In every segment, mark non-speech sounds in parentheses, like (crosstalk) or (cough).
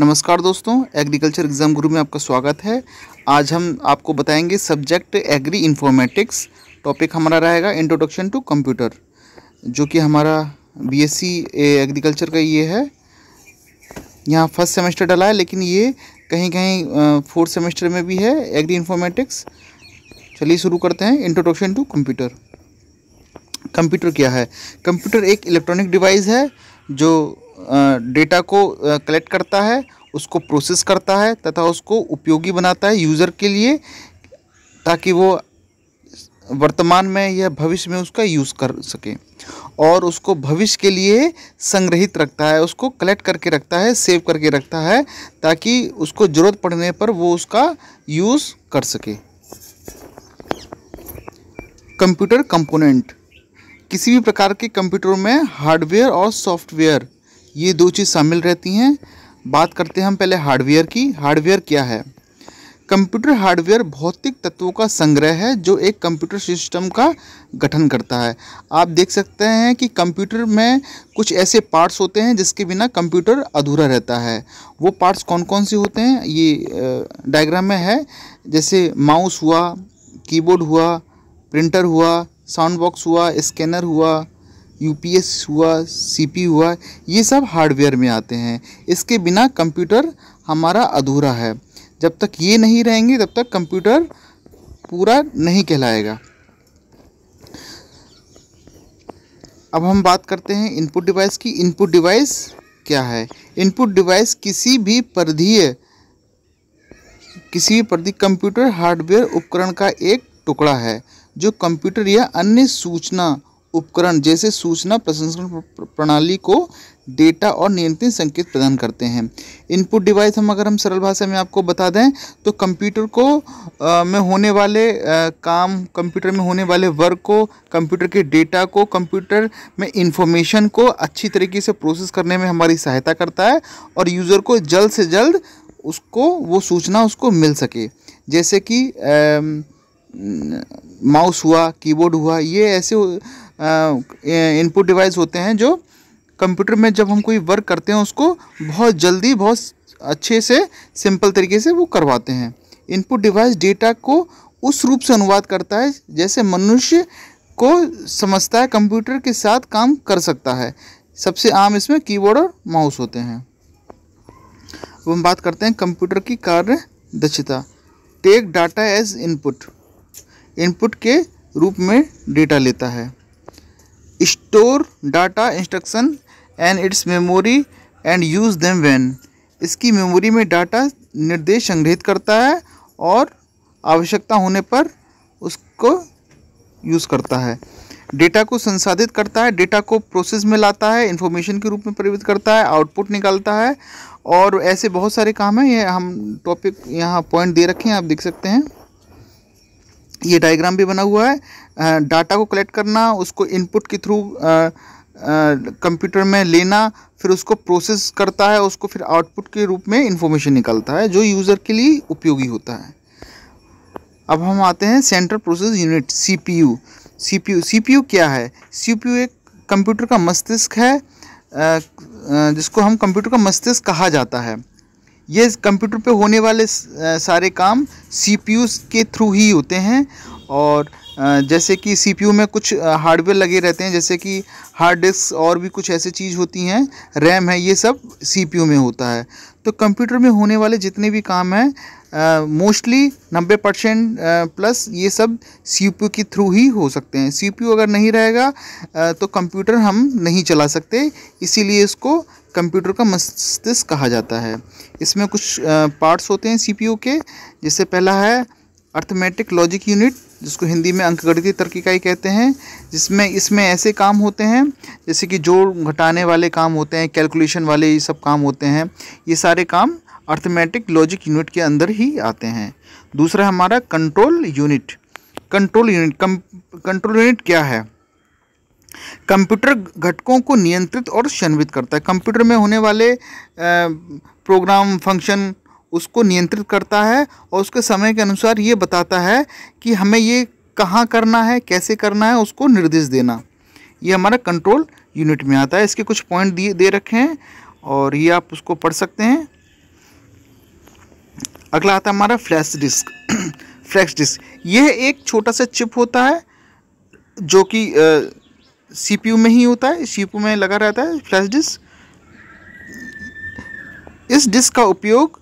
नमस्कार दोस्तों agriculture exam group में आपका स्वागत है आज हम आपको बताएंगे सब्जेक्ट एग्री इन्फॉर्मेटिक्स टॉपिक हमारा रहेगा इंट्रोडक्शन टू कंप्यूटर जो कि हमारा बीएससी एग्रीकल्चर का ये है यहाँ फर्स्ट सेमेस्टर डला है लेकिन ये कहीं कहीं फोर्थ सेमेस्टर में भी है एग्री इन्फॉर्मेटिक्स चलिए शुरू करते हैं इंट्रोडक्शन टू कंप्यूटर कंप्यूटर क्या है कंप्यूटर एक इलेक्ट्रॉनिक डिवाइस है जो डेटा को कलेक्ट करता है उसको प्रोसेस करता है तथा उसको उपयोगी बनाता है यूज़र के लिए ताकि वो वर्तमान में या भविष्य में उसका यूज़ कर सके और उसको भविष्य के लिए संग्रहित रखता है उसको कलेक्ट करके रखता है सेव करके रखता है ताकि उसको ज़रूरत पड़ने पर वो उसका यूज़ कर सके कंप्यूटर कंपोनेंट किसी भी प्रकार के कंप्यूटर में हार्डवेयर और सॉफ्टवेयर ये दो चीज़ शामिल रहती हैं बात करते हैं हम पहले हार्डवेयर की हार्डवेयर क्या है कंप्यूटर हार्डवेयर भौतिक तत्वों का संग्रह है जो एक कंप्यूटर सिस्टम का गठन करता है आप देख सकते हैं कि कंप्यूटर में कुछ ऐसे पार्ट्स होते हैं जिसके बिना कंप्यूटर अधूरा रहता है वो पार्ट्स कौन कौन से होते हैं ये डायग्राम में है जैसे माउस हुआ कीबोर्ड हुआ प्रिंटर हुआ साउंड बॉक्स हुआ स्कैनर हुआ यूपीएस हुआ सीपी हुआ ये सब हार्डवेयर में आते हैं इसके बिना कंप्यूटर हमारा अधूरा है जब तक ये नहीं रहेंगे तब तक कंप्यूटर पूरा नहीं कहलाएगा अब हम बात करते हैं इनपुट डिवाइस की इनपुट डिवाइस क्या है इनपुट डिवाइस किसी भी परधीय किसी भी परधीय कंप्यूटर हार्डवेयर उपकरण का एक टुकड़ा है जो कंप्यूटर या अन्य सूचना उपकरण जैसे सूचना प्रसंस्करण प्रणाली को डेटा और नियंत्रित संकेत प्रदान करते हैं इनपुट डिवाइस हम अगर हम सरल भाषा में आपको बता दें तो कंप्यूटर को आ, में होने वाले आ, काम कंप्यूटर में होने वाले वर्क को कंप्यूटर के डेटा को कंप्यूटर में इंफॉर्मेशन को अच्छी तरीके से प्रोसेस करने में हमारी सहायता करता है और यूज़र को जल्द से जल्द उसको वो सूचना उसको मिल सके जैसे कि माउस हुआ कीबोर्ड हुआ ये ऐसे इनपुट डिवाइस होते हैं जो कंप्यूटर में जब हम कोई वर्क करते हैं उसको बहुत जल्दी बहुत अच्छे से सिंपल तरीके से वो करवाते हैं इनपुट डिवाइस डेटा को उस रूप से अनुवाद करता है जैसे मनुष्य को समझता है कंप्यूटर के साथ काम कर सकता है सबसे आम इसमें कीबोर्ड और माउस होते हैं अब हम बात करते हैं कंप्यूटर की कार्य दक्षता take data as input input के रूप में डेटा लेता है store data instruction and its memory and use them when इसकी मेमोरी में डाटा निर्देश संग्रहित करता है और आवश्यकता होने पर उसको यूज़ करता है डेटा को संसाधित करता है डेटा को प्रोसेस में लाता है इन्फॉर्मेशन के रूप में परिवर्तित करता है आउटपुट निकालता है और ऐसे बहुत सारे काम हैं ये हम टॉपिक यहाँ पॉइंट दे रखे हैं आप देख सकते हैं ये डायग्राम भी बना हुआ है डाटा को कलेक्ट करना उसको इनपुट के थ्रू कंप्यूटर में लेना फिर उसको प्रोसेस करता है उसको फिर आउटपुट के रूप में इंफॉर्मेशन निकलता है जो यूज़र के लिए उपयोगी होता है अब हम आते हैं central process unit C P U C P U C P U क्या है सी पी यू एक कंप्यूटर का मस्तिष्क है जिसको हम कंप्यूटर का मस्तिष्क कहा जाता है ये कंप्यूटर पे होने वाले सारे काम सी के थ्रू ही होते हैं और जैसे कि सी में कुछ हार्डवेयर लगे रहते हैं जैसे कि हार्ड डिस्क और भी कुछ ऐसी चीज़ होती हैं रैम है ये सब सी में होता है तो कंप्यूटर में होने वाले जितने भी काम हैं मोस्टली नब्बे परसेंट प्लस ये सब सी के थ्रू ही हो सकते हैं सी अगर नहीं रहेगा तो कंप्यूटर हम नहीं चला सकते इसीलिए इसको कंप्यूटर का मस्तिष्क कहा जाता है इसमें कुछ पार्ट्स होते हैं सीपीयू के जिससे पहला है अर्थमेटिक लॉजिक यूनिट जिसको हिंदी में अंकगणितीय तर्क इकाई कहते हैं जिसमें इसमें ऐसे काम होते हैं जैसे कि जोड़ घटाने वाले काम होते हैं कैलकुलेशन वाले ये सब काम होते हैं ये सारे काम अर्थमेटिक लॉजिक यूनिट के अंदर ही आते हैं दूसरा हमारा control unit control unit control unit क्या है कंप्यूटर घटकों को नियंत्रित और संवित करता है कंप्यूटर में होने वाले प्रोग्राम फंक्शन उसको नियंत्रित करता है और उसके समय के अनुसार ये बताता है कि हमें ये कहाँ करना है कैसे करना है उसको निर्देश देना ये हमारा कंट्रोल यूनिट में आता है इसके कुछ पॉइंट दिए दे रखे हैं और ये आप उसको पढ़ सकते हैं अगला आता है हमारा फ्लैश डिस्क (clears throat) फ्लैश डिस्क यह एक छोटा सा चिप होता है जो कि सीपीयू में ही होता है सीपीयू में लगा रहता है फ्लैश डिस्क इस डिस्क का उपयोग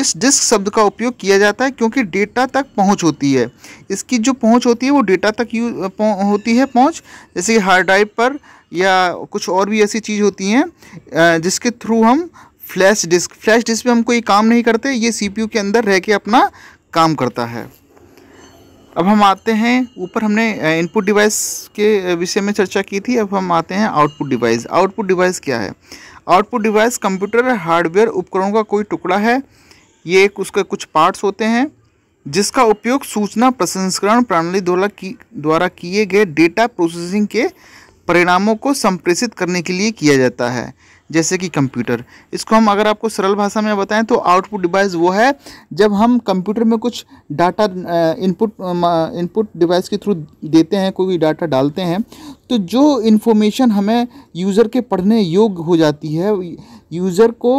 इस डिस्क शब्द का उपयोग किया जाता है क्योंकि डेटा तक पहुंच होती है इसकी जो पहुंच होती है वो डेटा तक यू होती है पहुंच जैसे कि हार्ड ड्राइव पर या कुछ और भी ऐसी चीज़ होती हैं जिसके थ्रू हम फ्लैश डिस्क फ्लैश डिस्क पे हम कोई काम नहीं करते ये सीपीयू के अंदर रह के अपना काम करता है अब हम आते हैं ऊपर हमने इनपुट डिवाइस के विषय में चर्चा की थी अब हम आते हैं आउटपुट डिवाइस आउटपुट डिवाइस क्या है आउटपुट डिवाइस कंप्यूटर हार्डवेयर उपकरणों का कोई टुकड़ा है ये एक उसके कुछ पार्ट्स होते हैं जिसका उपयोग सूचना प्रसंस्करण प्रणाली द्वारा की द्वारा किए गए डेटा प्रोसेसिंग के परिणामों को संप्रेषित करने के लिए किया जाता है जैसे कि कंप्यूटर इसको हम अगर आपको सरल भाषा में बताएं तो आउटपुट डिवाइस वो है जब हम कंप्यूटर में कुछ डाटा इनपुट इनपुट डिवाइस के थ्रू देते हैं कोई डाटा डालते हैं तो जो इन्फॉर्मेशन हमें यूज़र के पढ़ने योग्य हो जाती है यूज़र को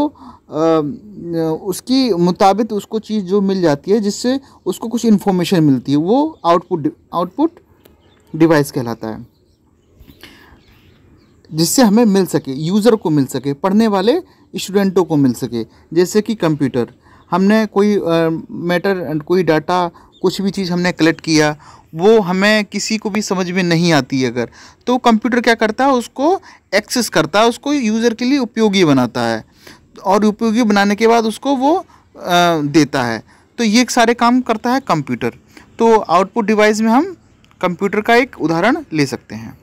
उसकी मुताबिक उसको चीज़ जो मिल जाती है जिससे उसको कुछ इन्फॉर्मेशन मिलती है वो आउटपुट आउटपुट डिवाइस कहलाता है जिससे हमें मिल सके यूज़र को मिल सके पढ़ने वाले स्टूडेंटों को मिल सके जैसे कि कंप्यूटर हमने कोई मैटर कोई डाटा कुछ भी चीज़ हमने कलेक्ट किया वो हमें किसी को भी समझ में नहीं आती अगर तो कंप्यूटर क्या करता है उसको एक्सेस करता है उसको यूज़र के लिए उपयोगी बनाता है और उपयोगी बनाने के बाद उसको वो देता है तो ये सारे काम करता है कंप्यूटर तो आउटपुट डिवाइस में हम कंप्यूटर का एक उदाहरण ले सकते हैं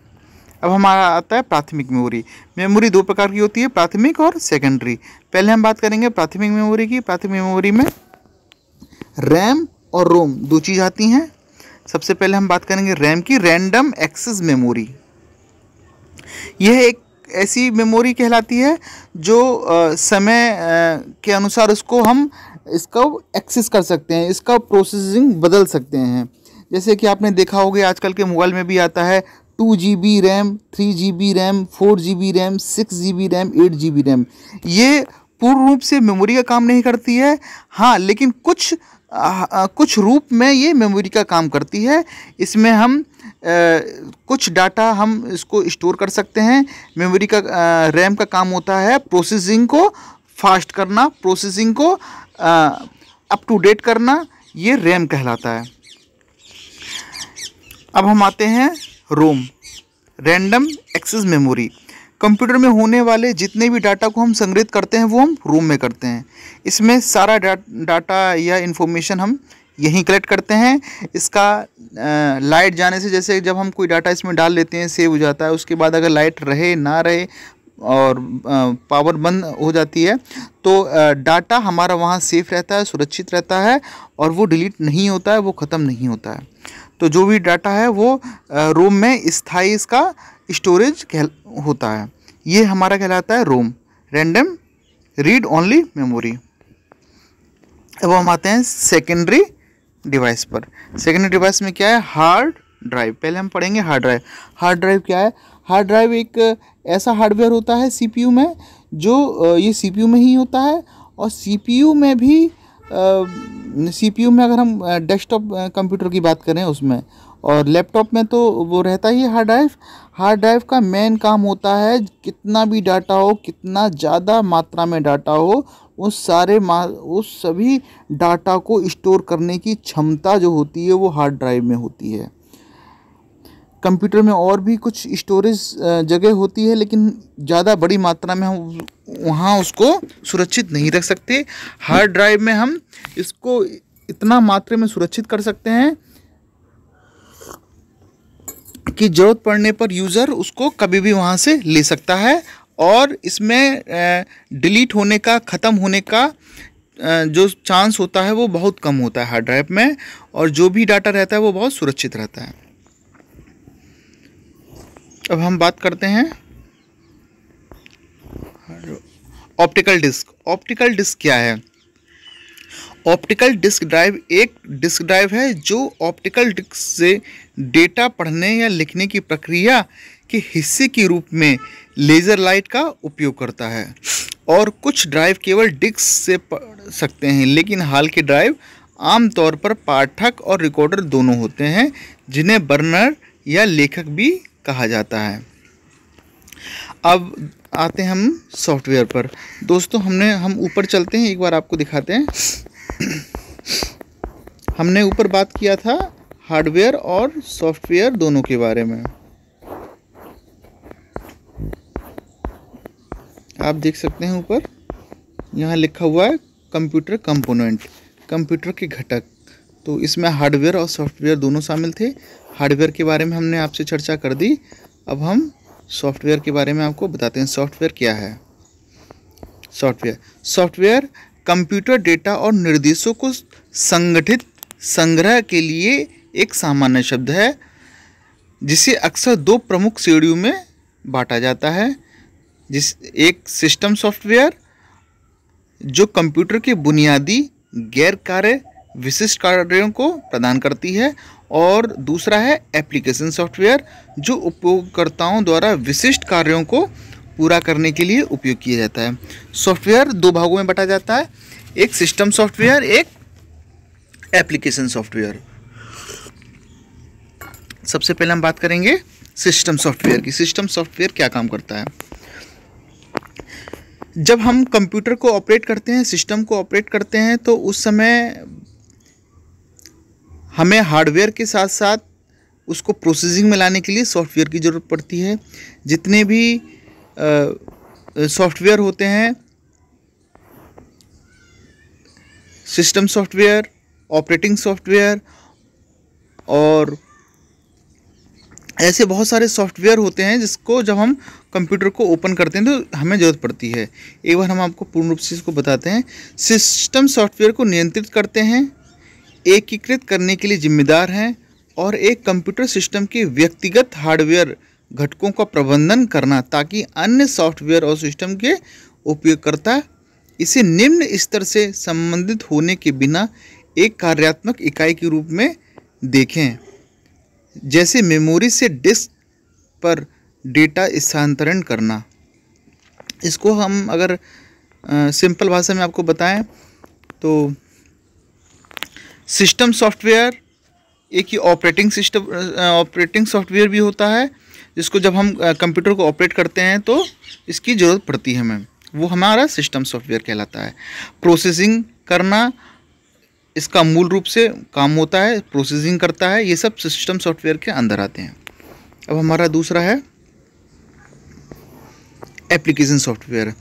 अब हमारा आता है प्राथमिक मेमोरी मेमोरी दो प्रकार की होती है प्राथमिक और सेकेंडरी पहले हम बात करेंगे प्राथमिक मेमोरी की प्राथमिक मेमोरी में रैम और रोम दो चीज़ आती हैं सबसे पहले हम बात करेंगे रैम की रैंडम एक्सेस मेमोरी यह एक ऐसी मेमोरी कहलाती है जो आ, समय आ, के अनुसार उसको हम इसका एक्सेस कर सकते हैं इसका प्रोसेसिंग बदल सकते हैं जैसे कि आपने देखा होगा आजकल के मोबाइल में भी आता है two G B RAM three G B RAM four G B RAM six G B RAM eight G B RAM ये पूर्ण रूप से मेमोरी का काम नहीं करती है हाँ लेकिन कुछ आ, कुछ रूप में ये मेमोरी का काम करती है इसमें हम आ, कुछ डाटा हम इसको स्टोर कर सकते हैं मेमोरी का आ, रैम का काम होता है प्रोसेसिंग को फास्ट करना प्रोसेसिंग को अप टू डेट करना ये रैम कहलाता है अब हम आते हैं ROM random access memory computer में होने वाले जितने भी डाटा को हम संग्रहित करते हैं वो हम रोम में करते हैं इसमें सारा डा, डाटा या इन्फॉर्मेशन हम यहीं कलेक्ट करते हैं इसका लाइट जाने से जैसे जब हम कोई डाटा इसमें डाल लेते हैं सेव हो जाता है उसके बाद अगर लाइट रहे ना रहे और पावर बंद हो जाती है तो डाटा हमारा वहाँ सेफ रहता है सुरक्षित रहता है और वो डिलीट नहीं होता है वो ख़त्म नहीं होता है तो जो भी डाटा है वो रोम में स्थाई इसका स्टोरेज कह होता है ये हमारा कहलाता है ROM random read only memory अब हम आते हैं सेकेंडरी डिवाइस पर सेकेंडरी डिवाइस में क्या है हार्ड ड्राइव पहले हम पढ़ेंगे हार्ड ड्राइव हार्ड ड्राइव क्या है हार्ड ड्राइव एक ऐसा हार्डवेयर होता है सीपीयू में जो ये सीपीयू में ही होता है और सीपीयू में भी सी पी यू में अगर हम डेस्कटॉप कंप्यूटर की बात करें उसमें और लैपटॉप में तो वो रहता ही हार्ड ड्राइव हार्ड ड्राइव का मेन काम होता है कितना भी डाटा हो कितना ज़्यादा मात्रा में डाटा हो उस सारे मा उस सभी डाटा को स्टोर करने की क्षमता जो होती है वो हार्ड ड्राइव में होती है कंप्यूटर में और भी कुछ स्टोरेज जगह होती है लेकिन ज़्यादा बड़ी मात्रा में हम वहाँ उसको सुरक्षित नहीं रख सकते हार्ड ड्राइव में हम इसको इतना मात्रा में सुरक्षित कर सकते हैं कि ज़रूरत पड़ने पर यूज़र उसको कभी भी वहाँ से ले सकता है और इसमें डिलीट होने का ख़त्म होने का जो चांस होता है वो बहुत कम होता है हार्ड ड्राइव में और जो भी डाटा रहता है वो बहुत सुरक्षित रहता है अब हम बात करते हैं ऑप्टिकल डिस्क ऑप्टिकल डिस्क क्या है ऑप्टिकल डिस्क ड्राइव एक डिस्क ड्राइव है जो ऑप्टिकल डिस्क से डेटा पढ़ने या लिखने की प्रक्रिया के हिस्से के रूप में लेज़र लाइट का उपयोग करता है और कुछ ड्राइव केवल डिस्क से पढ़ सकते हैं लेकिन हाल के ड्राइव आमतौर पर पाठक और रिकॉर्डर दोनों होते हैं जिन्हें बर्नर या लेखक भी कहा जाता है अब आते हैं हम सॉफ्टवेयर पर दोस्तों हमने हम ऊपर चलते हैं एक बार आपको दिखाते हैं हमने ऊपर बात किया था हार्डवेयर और सॉफ्टवेयर दोनों के बारे में आप देख सकते हैं ऊपर यहाँ लिखा हुआ है कंप्यूटर कंपोनेंट कंप्यूटर के घटक तो इसमें हार्डवेयर और सॉफ्टवेयर दोनों शामिल थे हार्डवेयर के बारे में हमने आपसे चर्चा कर दी अब हम सॉफ्टवेयर के बारे में आपको बताते हैं सॉफ्टवेयर क्या है सॉफ्टवेयर सॉफ्टवेयर कंप्यूटर डेटा और निर्देशों को संगठित संग्रह के लिए एक सामान्य शब्द है जिसे अक्सर दो प्रमुख श्रेणियों में बांटा जाता है जिस एक सिस्टम सॉफ्टवेयर जो कंप्यूटर के बुनियादी गैर कार्य विशिष्ट कार्यों को प्रदान करती है और दूसरा है एप्लीकेशन सॉफ्टवेयर जो उपयोगकर्ताओं द्वारा विशिष्ट कार्यों को पूरा करने के लिए उपयोग किया जाता है सॉफ्टवेयर दो भागों में बांटा जाता है एक सिस्टम सॉफ्टवेयर एक एप्लीकेशन सॉफ्टवेयर सबसे पहले हम बात करेंगे सिस्टम सॉफ्टवेयर की सिस्टम सॉफ्टवेयर क्या काम करता है जब हम कंप्यूटर को ऑपरेट करते हैं सिस्टम को ऑपरेट करते हैं तो उस समय हमें हार्डवेयर के साथ साथ उसको प्रोसेसिंग में लाने के लिए सॉफ्टवेयर की ज़रूरत पड़ती है जितने भी सॉफ्टवेयर होते हैं सिस्टम सॉफ्टवेयर ऑपरेटिंग सॉफ्टवेयर और ऐसे बहुत सारे सॉफ्टवेयर होते हैं जिसको जब हम कंप्यूटर को ओपन करते हैं तो हमें ज़रूरत पड़ती है एक बार हम आपको पूर्ण रूप से इसको बताते हैं सिस्टम सॉफ्टवेयर को नियंत्रित करते हैं एकीकृत करने के लिए जिम्मेदार हैं और एक कंप्यूटर सिस्टम के व्यक्तिगत हार्डवेयर घटकों का प्रबंधन करना ताकि अन्य सॉफ्टवेयर और सिस्टम के उपयोगकर्ता इसे निम्न स्तर से संबंधित होने के बिना एक कार्यात्मक इकाई के रूप में देखें जैसे मेमोरी से डिस्क पर डेटा स्थानांतरण करना इसको हम अगर आ, सिंपल भाषा में आपको बताएं तो सिस्टम सॉफ्टवेयर एक ही ऑपरेटिंग सिस्टम ऑपरेटिंग सॉफ्टवेयर भी होता है जिसको जब हम कंप्यूटर को ऑपरेट करते हैं तो इसकी ज़रूरत पड़ती है हमें वो हमारा सिस्टम सॉफ्टवेयर कहलाता है प्रोसेसिंग करना इसका मूल रूप से काम होता है प्रोसेसिंग करता है ये सब सिस्टम सॉफ्टवेयर के अंदर आते हैं अब हमारा दूसरा है एप्लीकेशन सॉफ्टवेयर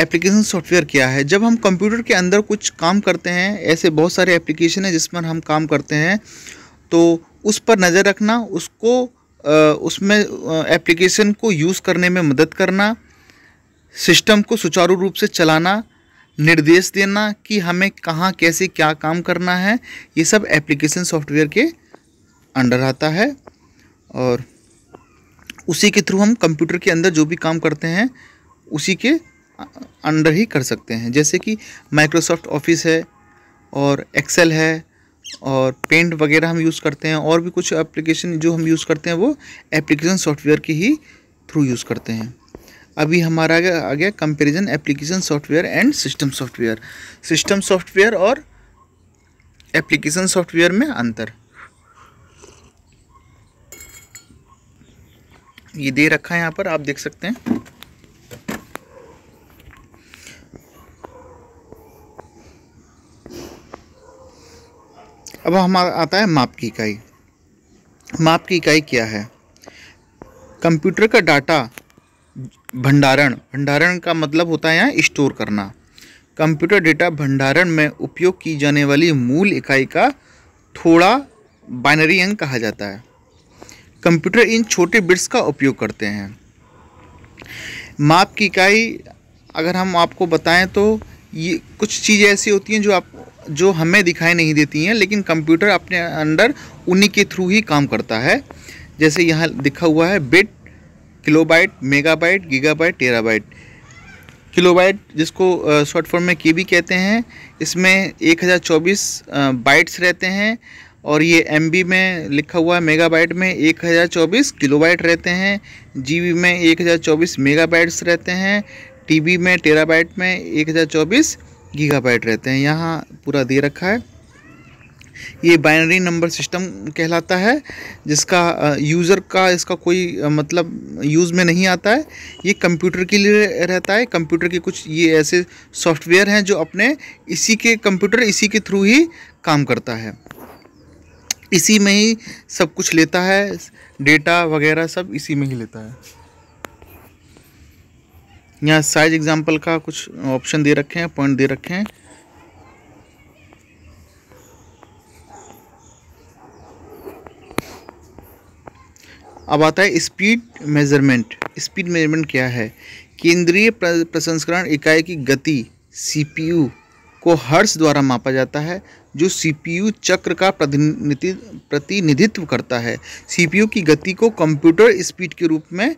एप्लीकेशन सॉफ्टवेयर क्या है जब हम कंप्यूटर के अंदर कुछ काम करते हैं ऐसे बहुत सारे एप्लीकेशन हैं जिस पर हम काम करते हैं तो उस पर नज़र रखना उसको उसमें एप्लीकेशन को यूज़ करने में मदद करना सिस्टम को सुचारू रूप से चलाना निर्देश देना कि हमें कहाँ कैसे क्या काम करना है ये सब एप्लीकेशन सॉफ्टवेयर के अंडर आता है और उसी के थ्रू हम कंप्यूटर के अंदर जो भी काम करते हैं उसी के अंडर ही कर सकते हैं जैसे कि माइक्रोसॉफ्ट ऑफिस है और एक्सेल है और पेंट वगैरह हम यूज़ करते हैं और भी कुछ एप्लीकेशन जो हम यूज़ करते हैं वो एप्लीकेशन सॉफ्टवेयर के ही थ्रू यूज़ करते हैं अभी हमारा आ गया comparison application software and system software system software और एप्लीकेशन सॉफ्टवेयर में अंतर ये दे रखा है यहाँ पर आप देख सकते हैं अब हमारा आता है माप की इकाई माप की इकाई क्या है कंप्यूटर का डाटा भंडारण भंडारण का मतलब होता है यहाँ स्टोर करना कंप्यूटर डेटा भंडारण में उपयोग की जाने वाली मूल इकाई का थोड़ा बाइनरी अंक कहा जाता है कंप्यूटर इन छोटे बिट्स का उपयोग करते हैं माप की इकाई अगर हम आपको बताएं तो ये कुछ चीज़ें ऐसी होती हैं जो आप जो हमें दिखाई नहीं देती हैं लेकिन कंप्यूटर अपने अंडर उन्हीं के थ्रू ही काम करता है जैसे यहाँ लिखा हुआ है bit kilobyte megabyte gigabyte terabyte kilobyte जिसको शॉर्ट फॉर्म में के कहते हैं इसमें 1024 बाइट्स रहते हैं और ये एम में लिखा हुआ है मेगाबाइट में 1024 किलोबाइट रहते हैं जीबी में 1024 मेगाबाइट्स रहते हैं टीबी में टेराबाइट में 1024 गीगाबाइट रहते हैं यहाँ पूरा दे रखा है ये बाइनरी नंबर सिस्टम कहलाता है जिसका यूज़र का इसका कोई मतलब यूज़ में नहीं आता है ये कंप्यूटर के लिए रहता है कंप्यूटर के कुछ ये ऐसे सॉफ्टवेयर हैं जो अपने इसी के कंप्यूटर इसी के थ्रू ही काम करता है इसी में ही सब कुछ लेता है डेटा वगैरह सब इसी में ही लेता है यहाँ साइज एग्जाम्पल का कुछ ऑप्शन दे रखे हैं पॉइंट दे रखे हैं अब आता है स्पीड मेजरमेंट स्पीड मेजरमेंट क्या है केंद्रीय प्रसंस्करण इकाई की गति सीपीयू को हर्ष द्वारा मापा जाता है जो सीपीयू चक्र का प्रतिनिधि प्रतिनिधित्व करता है सीपीयू की गति को कंप्यूटर स्पीड के रूप में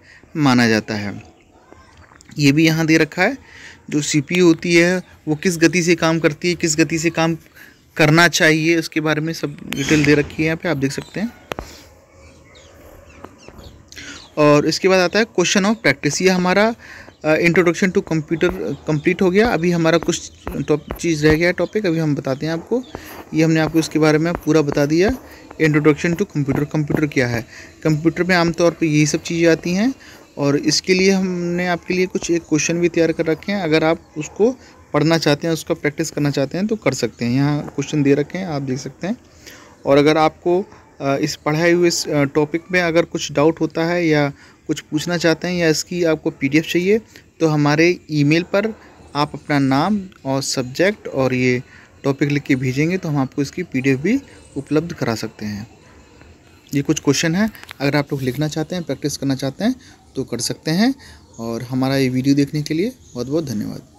माना जाता है ये भी यहाँ दे रखा है जो सी होती है वो किस गति से काम करती है किस गति से काम करना चाहिए उसके बारे में सब डिटेल दे रखी है यहाँ पे आप देख सकते हैं और इसके बाद आता है क्वेश्चन ऑफ प्रैक्टिस ये हमारा इंट्रोडक्शन टू कंप्यूटर कंप्लीट हो गया अभी हमारा कुछ टॉप चीज़ रह गया टॉपिक अभी हम बताते हैं आपको ये हमने आपको इसके बारे में पूरा बता दिया इंट्रोडक्शन टू कंप्यूटर कंप्यूटर क्या है कंप्यूटर में आमतौर पर यही सब चीज़ें आती हैं और इसके लिए हमने आपके लिए कुछ एक क्वेश्चन भी तैयार कर रखे हैं अगर आप उसको पढ़ना चाहते हैं उसका प्रैक्टिस करना चाहते हैं तो कर सकते हैं यहाँ क्वेश्चन दे रखे हैं आप देख सकते हैं और अगर आपको इस पढ़ाए हुए टॉपिक में अगर कुछ डाउट होता है या कुछ पूछना चाहते हैं या इसकी आपको पी चाहिए तो हमारे ईमेल पर आप अपना नाम और सब्जेक्ट और ये टॉपिक लिख के भेजेंगे तो हम आपको इसकी पी भी उपलब्ध करा सकते हैं ये कुछ क्वेश्चन है अगर आप लोग लिखना चाहते हैं प्रैक्टिस करना चाहते हैं तो कर सकते हैं और हमारा ये वीडियो देखने के लिए बहुत बहुत धन्यवाद